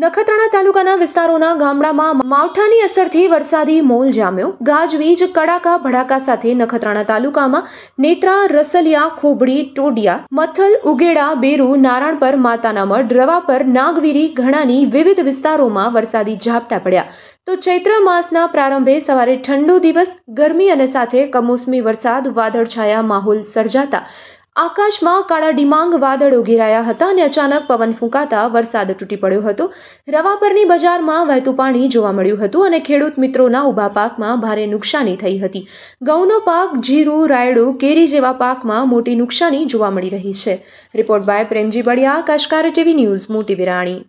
નખત્રાણા તાલુકાના વિસ્તારોના ગામડામાં માવઠાની અસરથી વરસાદી મોલ જામ્યો ગાજવીજ કડાકા ભડાકા સાથે નખત્રાણા તાલુકામાં નેત્રા રસલિયા ખોબડી ટોડિયા મથલ ઉગેડા બેરુ નારાયણપર માતાનામઢ રવાપર નાગવીરી ઘણાની વિવિધ વિસ્તારોમાં વરસાદી ઝાપટા પડ્યા તો ચૈત્ર માસના પ્રારંભે સવારે ઠંડો દિવસ ગરમી અને સાથે કમોસમી વરસાદ વાદળછાયા માહોલ સર્જાતા આકાશમાં કાળા ડિમાંગ વાદળો ઘેરાયા હતા અને અચાનક પવન ફૂંકાતા વરસાદ તૂટી પડ્યો હતો રવાપરની બજારમાં વહેતું પાણી જોવા મળ્યું હતું અને ખેડૂત મિત્રોના ઊભા પાકમાં ભારે નુકસાની થઈ હતી ઘઉંનો પાક જીરું રાયડું કેરી જેવા પાકમાં મોટી નુકસાની જોવા મળી રહી છે રિપોર્ટ બાય પ્રેમજી બળિયા કાશકાર ટીવી ન્યૂઝ મોટી વિરાણી